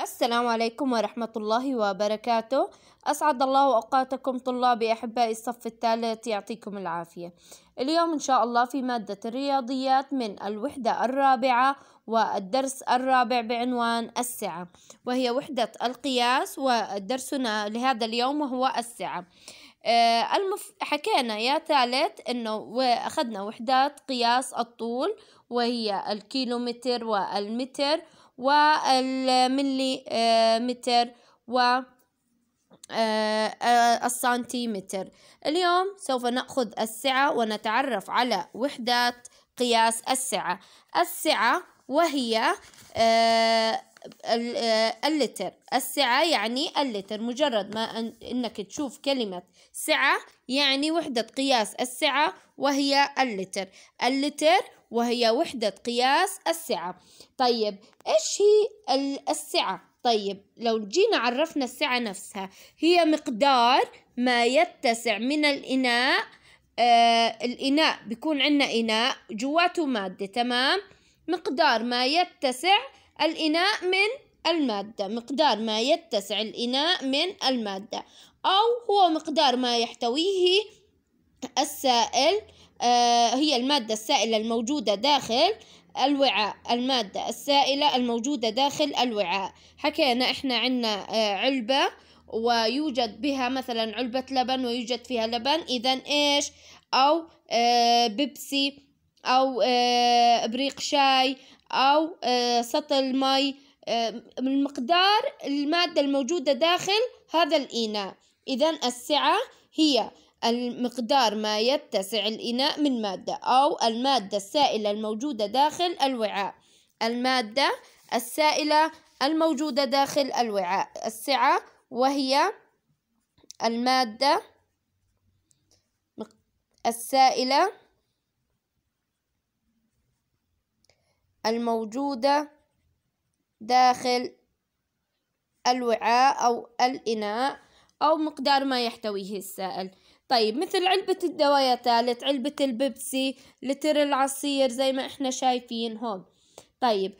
السلام عليكم ورحمة الله وبركاته أسعد الله أوقاتكم طلابي أحبائي الصف الثالث يعطيكم العافية اليوم إن شاء الله في مادة الرياضيات من الوحدة الرابعة والدرس الرابع بعنوان السعة وهي وحدة القياس ودرسنا لهذا اليوم وهو السعة آه، المف... حكينا يا ثالث انه واخذنا وحدات قياس الطول وهي الكيلومتر والمتر والملي آه، متر و آه، آه، السنتيمتر اليوم سوف نأخذ السعة ونتعرف على وحدات قياس السعة السعة وهي اللتر السعة يعني اللتر مجرد ما أنك تشوف كلمة سعة يعني وحدة قياس السعة وهي اللتر اللتر وهي وحدة قياس السعة طيب إيش هي السعة؟ طيب لو جينا عرفنا السعة نفسها هي مقدار ما يتسع من الإناء آه الإناء بيكون عندنا إناء جواته مادة تمام مقدار ما يتسع الإناء من المادة مقدار ما يتسع الإناء من المادة أو هو مقدار ما يحتويه السائل آه، هي المادة السائلة الموجودة داخل الوعاء المادة السائلة الموجودة داخل الوعاء حكينا احنا عنا آه، علبة ويوجد بها مثلا علبة لبن ويوجد فيها لبن اذا ايش او آه، بيبسي او ابريق شاي او سطل مي من مقدار المادة الموجودة داخل هذا الإناء إذا السعة هي المقدار ما يتسع الإناء من مادة أو المادة السائلة الموجودة داخل الوعاء المادة السائلة الموجودة داخل الوعاء السعة وهي المادة السائلة الموجودة داخل الوعاء أو الإناء أو مقدار ما يحتويه السائل طيب مثل علبة يا تالت علبة البيبسي لتر العصير زي ما احنا شايفين هون طيب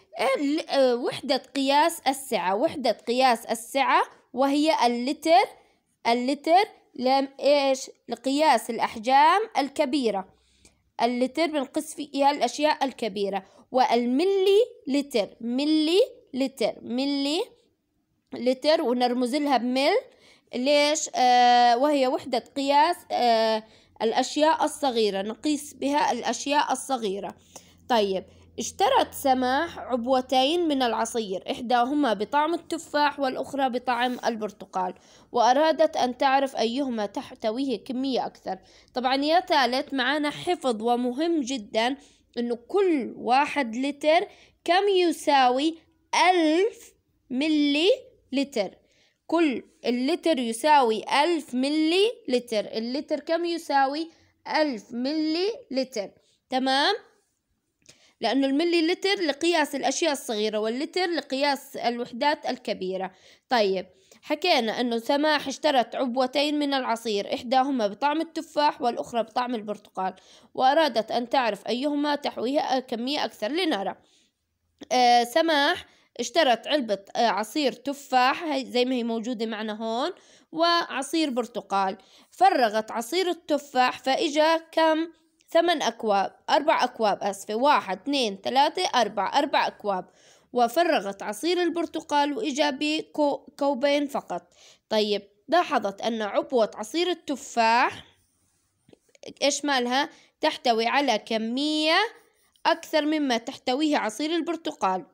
آه، وحدة قياس السعة وحدة قياس السعة وهي اللتر اللتر لم ايش لقياس الأحجام الكبيرة اللتر بنقص فيها الأشياء الكبيرة والملي لتر ملي لتر ملي لتر ونرمز لها بمل ليش آه وهي وحدة قياس آه الأشياء الصغيرة نقيس بها الأشياء الصغيرة طيب اشترت سماح عبوتين من العصير إحداهما بطعم التفاح والأخرى بطعم البرتقال وأرادت أن تعرف أيهما تحتويه كمية أكثر طبعا يا ثالث معنا حفظ ومهم جدا أنه كل واحد لتر كم يساوي ألف ملي لتر كل اللتر يساوي ألف ملي لتر اللتر كم يساوي ألف ملي لتر تمام لأنه الملي لتر لقياس الأشياء الصغيرة واللتر لقياس الوحدات الكبيرة طيب حكينا أنه سماح اشترت عبوتين من العصير إحداهما بطعم التفاح والأخرى بطعم البرتقال وأرادت أن تعرف أيهما تحويها كمية أكثر لنرى آه سماح اشترت علبة آه، عصير تفاح زي ما هي موجودة معنا هون وعصير برتقال فرغت عصير التفاح فإجا كم ثمان أكواب أربع أكواب أسفة واحد اثنين ثلاثة أربعة أربع أكواب وفرغت عصير البرتقال وإجا بكوبين فقط طيب لاحظت أن عبوة عصير التفاح إيش مالها تحتوي على كمية أكثر مما تحتويه عصير البرتقال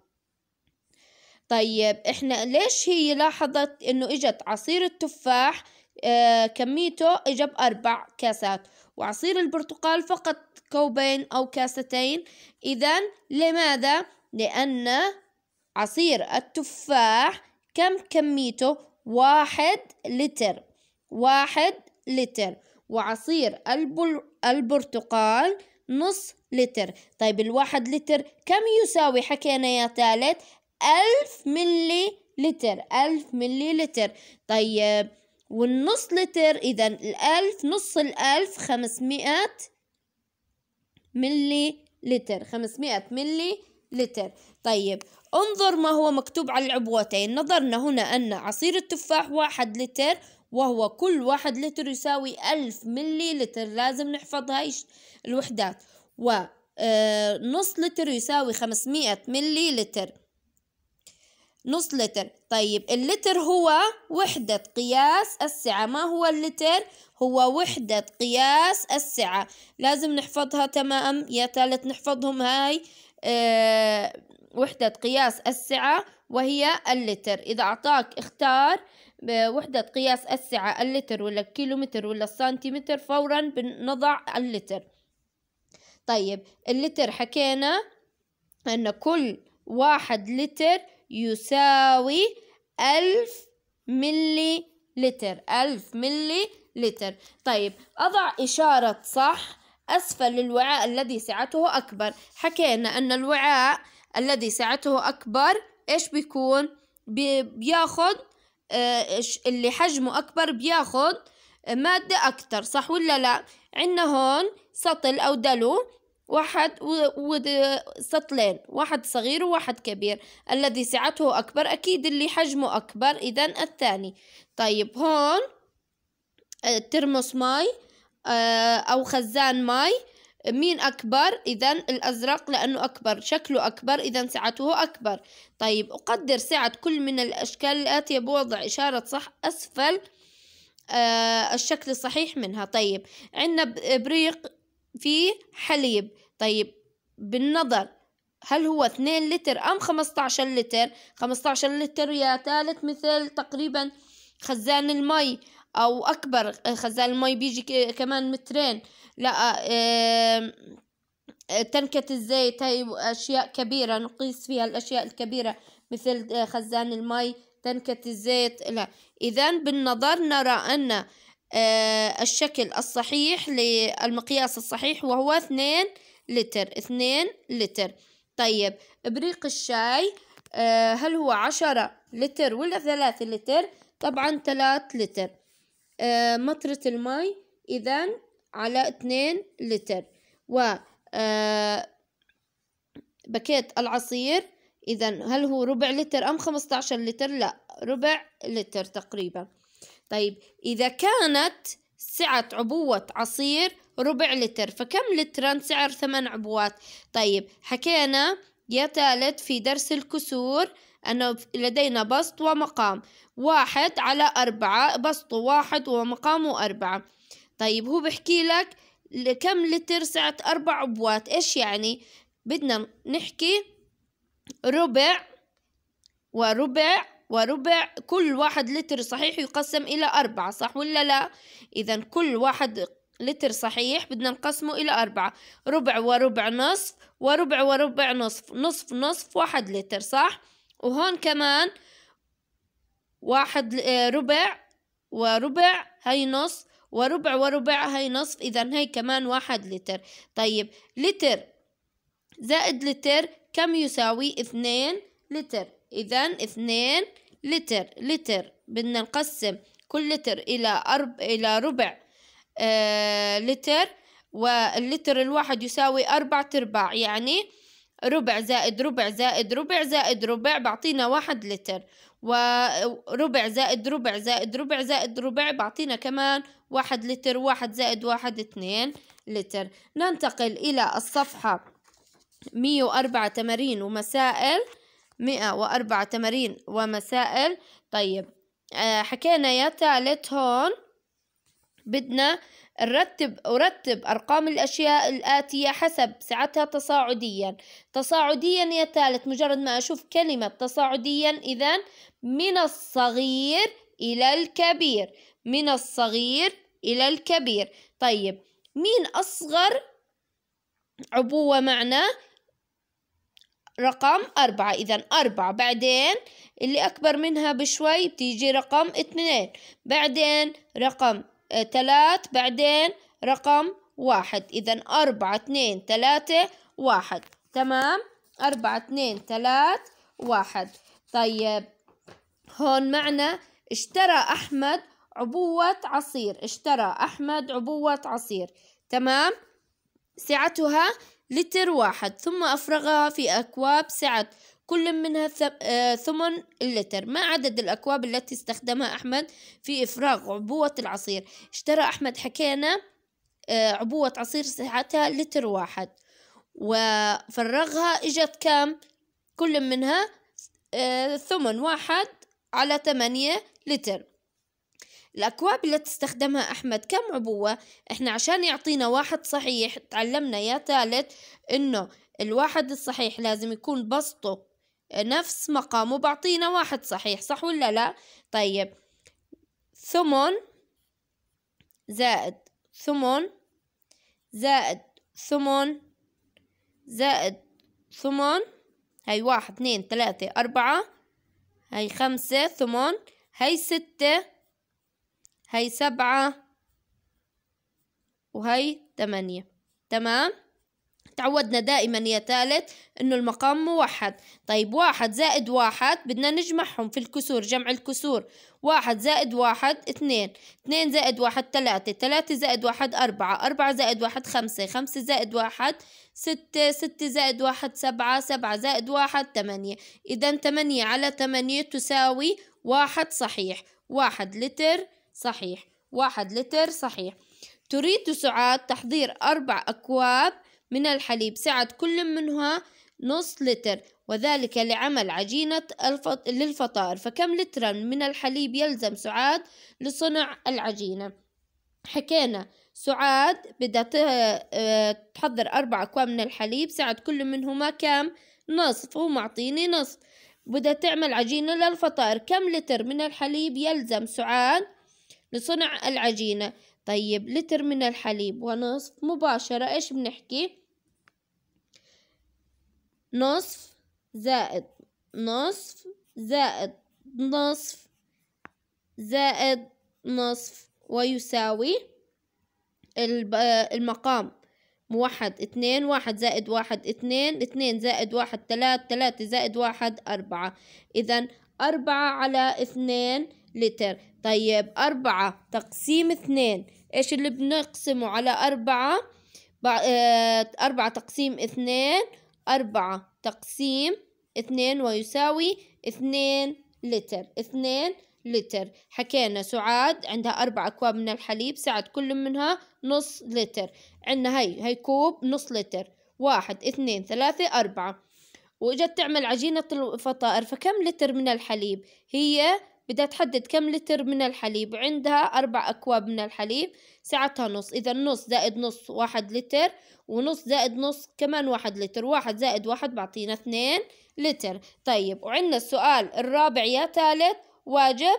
طيب احنا ليش هي لاحظت انه اجت عصير التفاح آه كميته اجى باربع كاسات وعصير البرتقال فقط كوبين او كاستين اذا لماذا لان عصير التفاح كم كميته واحد لتر واحد لتر وعصير البرتقال نص لتر طيب الواحد لتر كم يساوي حكينا يا ثالث ألف ملي لتر ألف ملي لتر طيب والنص لتر إذا الألف نص الألف خمسمائة ملي لتر خمسمائة ملي لتر طيب انظر ما هو مكتوب على العبوتين نظرنا هنا أن عصير التفاح واحد لتر وهو كل واحد لتر يساوي ألف ملي لتر لازم نحفظ هاي الوحدات ونص آه، لتر يساوي خمسمائة ملي لتر نص لتر طيب اللتر هو وحدة قياس السعة ما هو اللتر؟ هو وحدة قياس السعة لازم نحفظها تمام يا ثالث نحفظهم هاي آه وحدة قياس السعة وهي اللتر إذا أعطاك اختار آه، وحدة قياس السعة اللتر ولا الكيلومتر ولا السنتيمتر فورا بنضع اللتر طيب اللتر حكينا أن كل واحد لتر يساوي ألف ملي لتر ألف ملي لتر طيب أضع إشارة صح أسفل الوعاء الذي سعته أكبر حكينا أن الوعاء الذي سعته أكبر إيش بيكون بياخد آه، اللي حجمه أكبر بياخد مادة أكتر صح ولا لا عنا هون سطل أو دلو واحد وسطلين واحد صغير وواحد كبير الذي سعته أكبر أكيد اللي حجمه أكبر إذا الثاني طيب هون آه، ترمس ماي آه، أو خزان ماي مين أكبر إذا الأزرق لأنه أكبر شكله أكبر إذا سعته أكبر طيب أقدر سعة كل من الأشكال الآتية بوضع إشارة صح أسفل آه، الشكل الصحيح منها طيب عندنا بريق في حليب طيب بالنظر هل هو 2 لتر أم 15 لتر 15 لتر يا ثالث مثل تقريبا خزان المي أو أكبر آه، خزان المي بيجي كمان مترين لا آه، تنكة الزيت هاي أشياء كبيرة نقيس فيها الأشياء الكبيرة مثل آه، خزان المي تنكة الزيت لا إذا بالنظر نرى أن آه، الشكل الصحيح للمقياس الصحيح وهو اثنين لتر اثنين لتر طيب إبريق الشاي آه، هل هو عشرة لتر ولا ثلاثة لتر طبعا ثلاث لتر آه، مطرة الماء إذا على اثنين لتر و بكيت العصير إذا هل هو ربع لتر أم خمسة عشر لتر لا ربع لتر تقريبا طيب إذا كانت سعة عبوة عصير ربع لتر فكم لترا سعر ثمان عبوات طيب حكينا يا ثالث في درس الكسور أنه لدينا بسط ومقام واحد على أربعة بسط واحد ومقامه أربعة طيب هو بحكي لك كم لتر سعة أربع عبوات إيش يعني بدنا نحكي ربع وربع وربع كل واحد لتر صحيح يقسم إلى أربعة صح ولا لا إذا كل واحد لتر صحيح بدنا نقسمه إلى أربعة ربع وربع نصف وربع وربع نصف نصف نصف واحد لتر صح وهون كمان واحد آه، ربع وربع هي نص وربع وربع هي نصف إذا هي كمان واحد لتر طيب لتر زائد لتر كم يساوي اثنين لتر إذا اثنين لتر لتر بدنا نقسم كل لتر إلى أرب إلى ربع آه لتر واللتر الواحد يساوي أربعة أرباع يعني ربع زائد ربع زائد ربع زائد ربع بعطينا واحد لتر وربع زائد ربع زائد ربع زائد ربع بعطينا كمان واحد لتر واحد زائد واحد اثنين لتر ننتقل إلى الصفحة مية وأربعة تمارين ومسائل مئة وأربع تمارين ومسائل طيب آه، حكينا يا تالت هون بدنا نرتب أرتب أرقام الأشياء الآتية حسب سعتها تصاعديا تصاعديا يا ثالث مجرد ما أشوف كلمة تصاعديا إذا من الصغير إلى الكبير من الصغير إلى الكبير طيب مين أصغر عبوة معنا رقم أربعة إذا أربعة بعدين اللي أكبر منها بشوي بتيجي رقم اثنين بعدين رقم آه، ثلاث بعدين رقم واحد إذا أربعة اثنين ثلاثة واحد تمام أربعة اثنين ثلاث واحد طيب هون معنا اشترى أحمد عبوة عصير اشترى أحمد عبوة عصير تمام سعتها لتر واحد ثم أفرغها في أكواب سعة كل منها آه، ثمن اللتر ما عدد الأكواب التي استخدمها أحمد في إفراغ عبوة العصير اشترى أحمد حكينا آه، عبوة عصير سعتها لتر واحد وفرغها إجت كام كل منها آه، ثمن واحد على ثمانية لتر الأكواب اللي تستخدمها أحمد كم عبوة إحنا عشان يعطينا واحد صحيح تعلمنا يا ثالث إنه الواحد الصحيح لازم يكون بسطه نفس مقامه بعطينا واحد صحيح صح ولا لا طيب ثمن زائد ثمن زائد ثمن زائد ثمن هاي واحد اثنين ثلاثة أربعة هاي خمسة ثمن هاي ستة هاي سبعة وهي ثمانية تمام تعودنا دائما يا ثالث انه المقام موحد طيب واحد زائد واحد بدنا نجمعهم في الكسور جمع الكسور واحد زائد واحد اثنين اثنين زائد واحد ثلاثة ثلاثة زائد واحد أربعة أربعة زائد واحد خمسة خمسة زائد واحد ستة ستة زائد واحد سبعة سبعة زائد واحد ثمانية إذا ثمانية على ثمانية تساوي واحد صحيح واحد لتر صحيح واحد لتر صحيح تريد سعاد تحضير أربع أكواب من الحليب سعة كل منها نص لتر وذلك لعمل عجينة الفط... للفطار فكم لترا من الحليب يلزم سعاد لصنع العجينة حكينا سعاد بدها آه، تحضر أربع أكواب من الحليب سعة كل منهما كم نصف هو معطيني نصف بدها تعمل عجينة للفطار كم لتر من الحليب يلزم سعاد لصنع العجينة طيب لتر من الحليب ونصف مباشرة إيش بنحكي نصف زائد نصف زائد نصف زائد نصف ويساوي المقام واحد اتنين واحد زائد واحد اتنين اتنين زائد واحد تلات تلاتة زائد واحد أربعة إذا أربعة على اثنين لتر طيب أربعة تقسيم اثنين إيش اللي بنقسمه على أربعة آه، أربعة تقسيم اثنين أربعة تقسيم اثنين ويساوي اثنين لتر اثنين لتر حكينا سعاد عندها أربع أكواب من الحليب سعد كل منها نص لتر عندنا هي هي كوب نص لتر واحد اثنين ثلاثة أربعة وإجت تعمل عجينة الفطائر فكم لتر من الحليب هي بدها تحدد كم لتر من الحليب وعندها أربع أكواب من الحليب سعتها نص إذا نص زائد نص واحد لتر ونص زائد نص كمان واحد لتر واحد زائد واحد بعطينا اثنين لتر طيب وعندنا السؤال الرابع يا ثالث واجب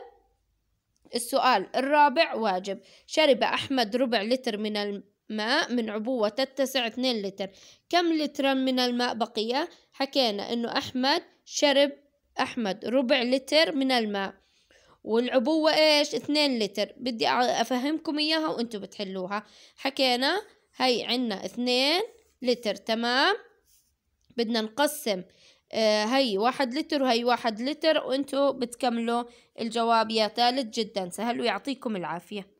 السؤال الرابع واجب شرب أحمد ربع لتر من الماء من عبوة تتسع اثنين لتر كم لترا من الماء بقية حكينا أنه أحمد شرب أحمد ربع لتر من الماء والعبوة ايش اثنين لتر بدي افهمكم اياها وانتو بتحلوها حكينا هي عنا اثنين لتر تمام بدنا نقسم آه، هاي هي واحد لتر وهي واحد لتر وانتوا بتكملوا الجواب يا ثالث جدا سهل ويعطيكم العافية